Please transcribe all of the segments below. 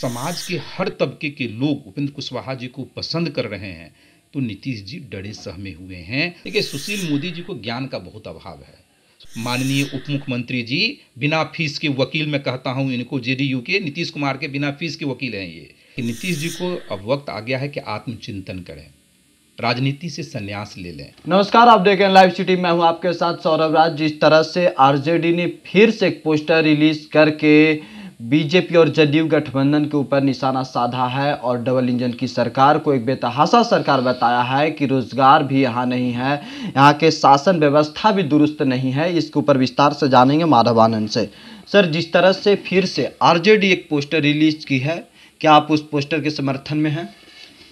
समाज के हर तबके के लोग उपेंद्र कुशवाहा जी को पसंद कर रहे हैं तो नीतीश जी डरे सहमे हुए हैं देखिए सुशील मोदी जी को ज्ञान का बहुत अभाव है माननीय उप मुख्यमंत्री जी बिना फीस के वकील मैं कहता हूँ इनको जेडीयू के नीतीश कुमार के बिना फीस के वकील हैं ये कि नीतीश जी को अब वक्त आ गया है कि आत्मचिंतन करें राजनीति से संन्यास ले लें नमस्कार आप देख रहे हैं लाइव सिटी मैं हूं आपके साथ सौरभ राज जिस तरह से आरजेडी ने फिर से एक पोस्टर रिलीज करके बीजेपी और जदयू गठबंधन के ऊपर निशाना साधा है और डबल इंजन की सरकार को एक बेतहासा सरकार बताया है कि रोजगार भी यहाँ नहीं है यहाँ के शासन व्यवस्था भी दुरुस्त नहीं है इसके ऊपर विस्तार से जानेंगे माधव आनंद से सर जिस तरह से फिर से आरजेडी एक पोस्टर रिलीज की है क्या आप उस पोस्टर के समर्थन में हैं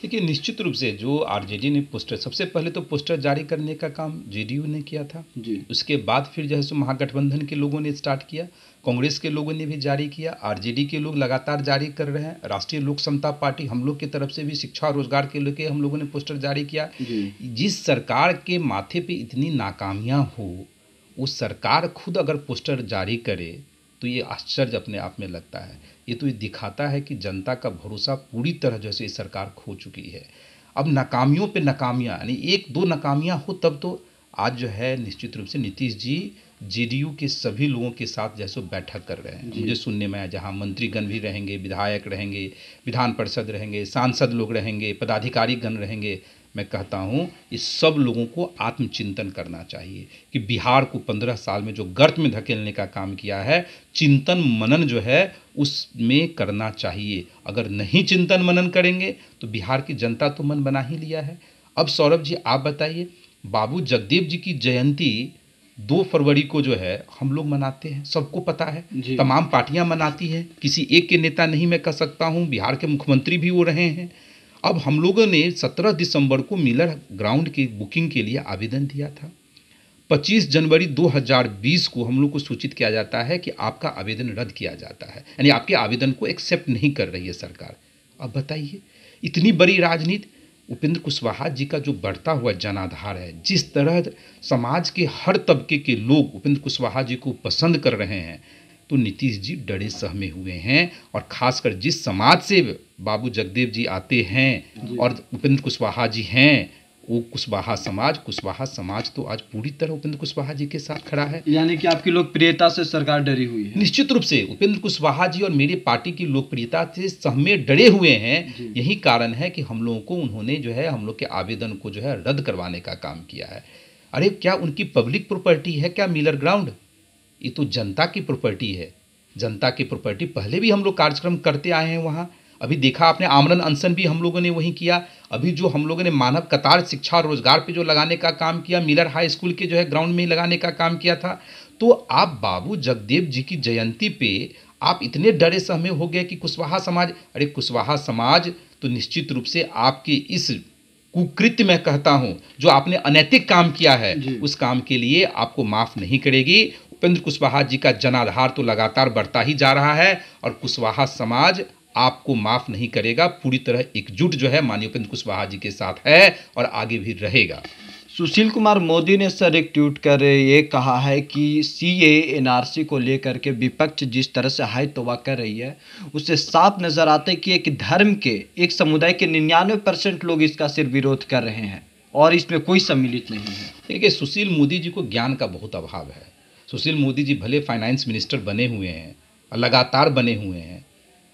देखिए निश्चित रूप से जो आरजेडी ने पोस्टर सबसे पहले तो पोस्टर जारी करने का काम जेडीयू ने किया था जी उसके बाद फिर जो है सो महागठबंधन के लोगों ने स्टार्ट किया कांग्रेस के लोगों ने भी जारी किया आरजेडी के लोग लगातार जारी कर रहे हैं राष्ट्रीय लोक समता पार्टी हम लोग की तरफ से भी शिक्षा और रोजगार के लेके हम लोगों ने पोस्टर जारी किया जिस सरकार के माथे पे इतनी नाकामियां हो उस सरकार खुद अगर पोस्टर जारी करे तो ये आश्चर्य अपने आप में लगता है ये तो ये दिखाता है कि जनता का भरोसा पूरी तरह जैसे सरकार खो चुकी है अब नाकामियों पे नाकामियाँ यानी एक दो नाकामियाँ हो तब तो आज जो है निश्चित रूप से नीतीश जी जेडीयू के सभी लोगों के साथ जैसे बैठक कर रहे हैं मुझे सुनने में आया जहाँ मंत्रीगण भी रहेंगे विधायक रहेंगे विधान परिषद रहेंगे सांसद लोग रहेंगे पदाधिकारी गण रहेंगे मैं कहता हूँ इस सब लोगों को आत्मचिंतन करना चाहिए कि बिहार को पंद्रह साल में जो गर्त में धकेलने का काम किया है चिंतन मनन जो है उसमें करना चाहिए अगर नहीं चिंतन मनन करेंगे तो बिहार की जनता तो मन बना ही लिया है अब सौरभ जी आप बताइए बाबू जगदेव जी की जयंती दो फरवरी को जो है हम लोग मनाते हैं सबको पता है तमाम पार्टियां मनाती है किसी एक के नेता नहीं मैं कह सकता हूँ बिहार के मुख्यमंत्री भी वो रहे हैं अब हम लोगों ने 17 दिसंबर को मिलर ग्राउंड की बुकिंग के लिए आवेदन दिया था 25 जनवरी 2020 को हम लोग को सूचित किया जाता है कि आपका आवेदन रद्द किया जाता है यानी आपके आवेदन को एक्सेप्ट नहीं कर रही है सरकार अब बताइए इतनी बड़ी राजनीति उपेंद्र कुशवाहा जी का जो बढ़ता हुआ जनाधार है जिस तरह समाज के हर तबके के लोग उपेंद्र कुशवाहा जी को पसंद कर रहे हैं तो नीतीश जी डरे सहमे हुए हैं और खासकर जिस समाज से बाबू जगदेव जी आते हैं और उपेंद्र कुशवाहा जी हैं वो कुशवाहा समाज कुशवाहा समाज तो आज पूरी तरह उपेंद्र कुशवाहा जी के साथ खड़ा है यानी कि आपकी लोकप्रियता से सरकार डरी हुई है निश्चित रूप से उपेंद्र कुशवाहा जी और मेरी पार्टी की लोकप्रियता से सहमे डरे हुए हैं यही कारण है कि हम लोगों को उन्होंने जो है हम लोग के आवेदन को जो है रद्द करवाने का काम किया है अरे क्या उनकी पब्लिक प्रॉपर्टी है क्या मिलर ग्राउंड ये तो जनता की प्रॉपर्टी है जनता की प्रॉपर्टी पहले भी हम लोग कार्यक्रम करते आए हैं वहाँ अभी देखा आपने आमरण अनशन भी हम लोगों ने वहीं किया अभी जो हम लोगों ने मानव कतार शिक्षा और रोजगार पे जो लगाने का काम किया मिलर हाई स्कूल के जो है ग्राउंड में लगाने का काम किया था तो आप बाबू जगदेव जी की जयंती पे आप इतने डरे सहमे हो गए कि कुशवाहा समाज अरे कुशवाहा समाज तो निश्चित रूप से आपके इस कुकृत्य मैं कहता हूं जो आपने अनैतिक काम किया है उस काम के लिए आपको माफ नहीं करेगी उपेंद्र कुशवाहा जी का जनाधार तो लगातार बढ़ता ही जा रहा है और कुशवाहा समाज आपको माफ नहीं करेगा पूरी तरह एकजुट जो है माननीय उपेंद्र कुशवाहा जी के साथ है और आगे भी रहेगा सुशील कुमार मोदी ने सर एक ट्वीट कर ये कहा है कि सी एनआरसी को लेकर के विपक्ष जिस तरह से हाई तोबा कर रही है उससे साफ नज़र आता है कि एक धर्म के एक समुदाय के निन्यानवे परसेंट लोग इसका सिर्फ विरोध कर रहे हैं और इसमें कोई सम्मिलित नहीं है देखिए सुशील मोदी जी को ज्ञान का बहुत अभाव है सुशील मोदी जी भले फाइनेंस मिनिस्टर बने हुए हैं और लगातार बने हुए हैं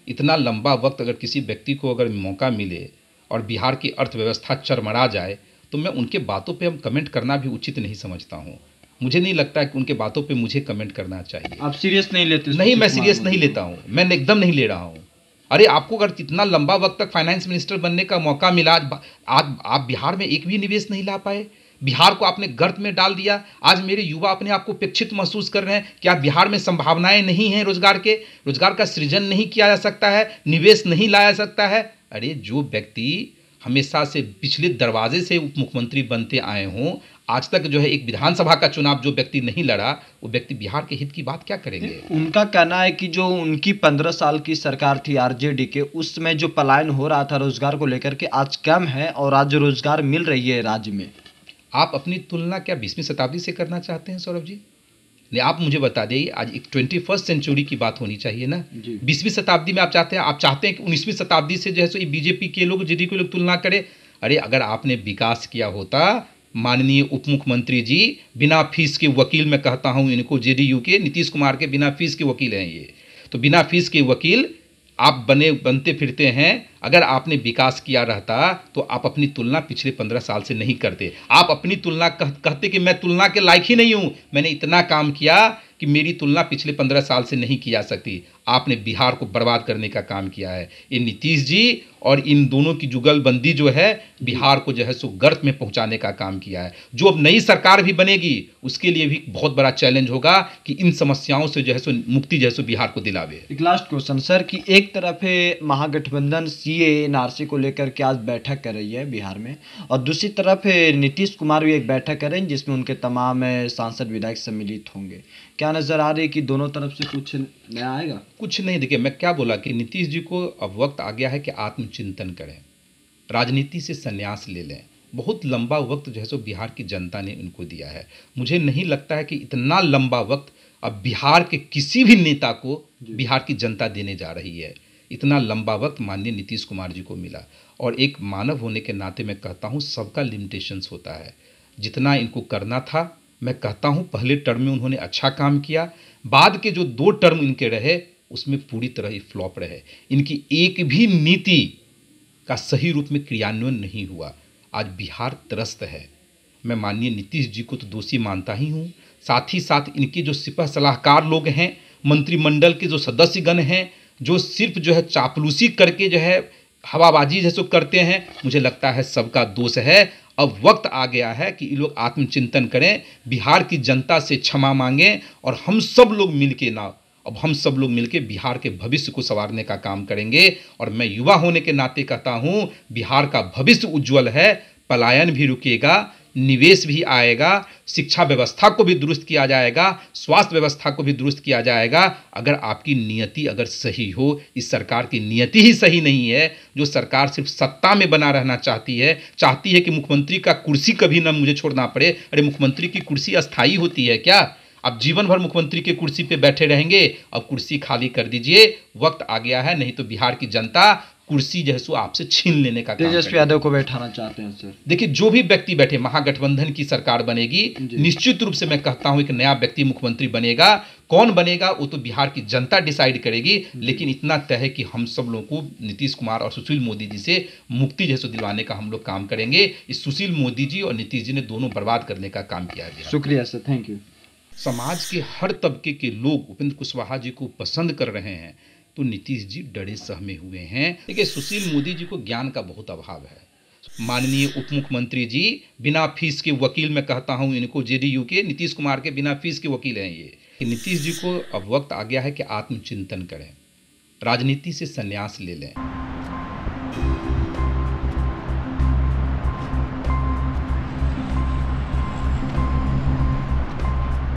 इतना लंबा वक्त अगर किसी व्यक्ति को अगर मौका मिले और बिहार की अर्थव्यवस्था चरमरा जाए तो मैं उनके बातों पे हम कमेंट करना भी उचित नहीं समझता हूँ मुझे नहीं लगता कि उनके बातों पे मुझे कमेंट करना चाहिए आप सीरियस नहीं लेते नहीं मैं सीरियस नहीं लेता हूँ मैं एकदम नहीं ले रहा हूँ अरे आपको अगर इतना लंबा वक्त तक फाइनेंस मिनिस्टर बनने का मौका मिला आज आप बिहार में एक भी निवेश नहीं ला पाए बिहार को आपने गर्त में डाल दिया आज मेरे युवा अपने आप को उपेक्षित महसूस कर रहे हैं क्या बिहार में संभावनाएं नहीं हैं रोजगार के रोजगार का सृजन नहीं किया जा सकता है निवेश नहीं लाया जा सकता है अरे जो व्यक्ति हमेशा से पिछले दरवाजे से उप मुख्यमंत्री बनते आए हों आज तक जो है एक विधानसभा का चुनाव जो व्यक्ति नहीं लड़ा वो व्यक्ति बिहार के हित की बात क्या करेंगे उनका कहना है कि जो उनकी पंद्रह साल की सरकार थी आरजेडी के उसमें जो पलायन हो रहा था रोजगार को लेकर के आज कम है और आज रोजगार मिल रही है राज्य में आप अपनी तुलना क्या बीसवीं शताब्दी से करना चाहते हैं सौरभ जी नहीं आप मुझे बता दें आज एक ट्वेंटी फर्स्ट सेंचुरी की बात होनी चाहिए ना बीसवीं शताब्दी में आप चाहते हैं आप चाहते हैं कि उन्नीसवीं शताब्दी से जो है सो ये बीजेपी के लोग जी के लोग तुलना करें अरे अगर आपने विकास किया होता माननीय उप मुख्यमंत्री जी बिना फीस के वकील मैं कहता हूँ इनको जेडीयू के नीतीश कुमार के बिना फीस के वकील हैं ये तो बिना फीस के वकील आप बने बनते फिरते हैं अगर आपने विकास किया रहता तो आप अपनी तुलना पिछले पंद्रह साल से नहीं करते आप अपनी तुलना कह, कहते कि मैं तुलना के लायक ही नहीं हूँ मैंने इतना काम किया कि मेरी तुलना पिछले पंद्रह साल से नहीं की जा सकती आपने बिहार को बर्बाद करने का काम किया है ये नीतीश जी और इन दोनों की जुगलबंदी जो है बिहार को जो है सो गर्त में पहुंचाने का काम किया है जो अब नई सरकार भी बनेगी उसके लिए भी बहुत बड़ा चैलेंज होगा कि इन समस्याओं से जो है सो मुक्ति जो है सो बिहार को दिलावे एक लास्ट क्वेश्चन सर कि एक तरफ है महागठबंधन सी एनआरसी को लेकर के आज बैठक कर रही है बिहार में और दूसरी तरफ नीतीश कुमार भी एक बैठक कर रहे हैं जिसमें उनके तमाम सांसद विधायक सम्मिलित होंगे क्या नज़र आ रही है कि दोनों तरफ से कुछ नया आएगा कुछ नहीं देखिए मैं क्या बोला कि नीतीश जी को अब वक्त आ गया है कि आत्मचिंतन करें राजनीति से संन्यास ले लें बहुत लंबा वक्त जो है सो बिहार की जनता ने उनको दिया है मुझे नहीं लगता है कि इतना लंबा वक्त अब बिहार के किसी भी नेता को बिहार की जनता देने जा रही है इतना लंबा वक्त माननीय नीतीश कुमार जी को मिला और एक मानव होने के नाते मैं कहता हूँ सबका लिमिटेशंस होता है जितना इनको करना था मैं कहता हूँ पहले टर्म में उन्होंने अच्छा काम किया बाद के जो दो टर्म इनके रहे उसमें पूरी तरह फ्लॉप रहे इनकी एक भी नीति का सही रूप में क्रियान्वयन नहीं हुआ आज बिहार त्रस्त है मैं माननीय नीतीश जी को तो दोषी मानता ही हूँ साथ ही साथ इनके जो सिपह सलाहकार लोग हैं मंत्रिमंडल के जो सदस्यगण हैं जो सिर्फ जो है चापलूसी करके जो है हवाबाजी जैसे करते हैं मुझे लगता है सबका दोष है अब वक्त आ गया है कि ये लोग आत्मचिंतन करें बिहार की जनता से क्षमा मांगें और हम सब लोग मिल के ना अब हम सब लोग मिलकर बिहार के भविष्य को संवारने का काम करेंगे और मैं युवा होने के नाते कहता हूँ बिहार का भविष्य उज्जवल है पलायन भी रुकेगा निवेश भी आएगा शिक्षा व्यवस्था को भी दुरुस्त किया जाएगा स्वास्थ्य व्यवस्था को भी दुरुस्त किया जाएगा अगर आपकी नियति अगर सही हो इस सरकार की नियति ही सही नहीं है जो सरकार सिर्फ सत्ता में बना रहना चाहती है चाहती है कि मुख्यमंत्री का कुर्सी कभी ना मुझे छोड़ना पड़े अरे मुख्यमंत्री की कुर्सी अस्थायी होती है क्या आप जीवन भर मुख्यमंत्री के कुर्सी पे बैठे रहेंगे अब कुर्सी खाली कर दीजिए वक्त आ गया है नहीं तो बिहार की जनता कुर्सी जो है सो आपसे छीन लेने का तेजस्वी यादव को बैठाना चाहते हैं सर देखिए जो भी व्यक्ति बैठे महागठबंधन की सरकार बनेगी निश्चित रूप से मैं कहता हूं एक नया व्यक्ति मुख्यमंत्री बनेगा कौन बनेगा वो तो बिहार की जनता डिसाइड करेगी लेकिन इतना तय है कि हम सब लोगों को नीतीश कुमार और सुशील मोदी जी से मुक्ति जैसे दिलवाने का हम लोग काम करेंगे इस सुशील मोदी जी और नीतीश जी ने दोनों बर्बाद करने का काम किया है शुक्रिया सर थैंक यू समाज के हर तबके के लोग उपेंद्र कुशवाहा जी को पसंद कर रहे हैं तो नीतीश जी डरे सहमे हुए हैं देखिए सुशील मोदी जी को ज्ञान का बहुत अभाव है माननीय उप मुख्यमंत्री जी बिना फीस के वकील मैं कहता हूँ इनको जेडीयू के नीतीश कुमार के बिना फीस के वकील हैं ये कि नीतीश जी को अब वक्त आ गया है कि आत्मचिंतन करें राजनीति से संन्यास ले लें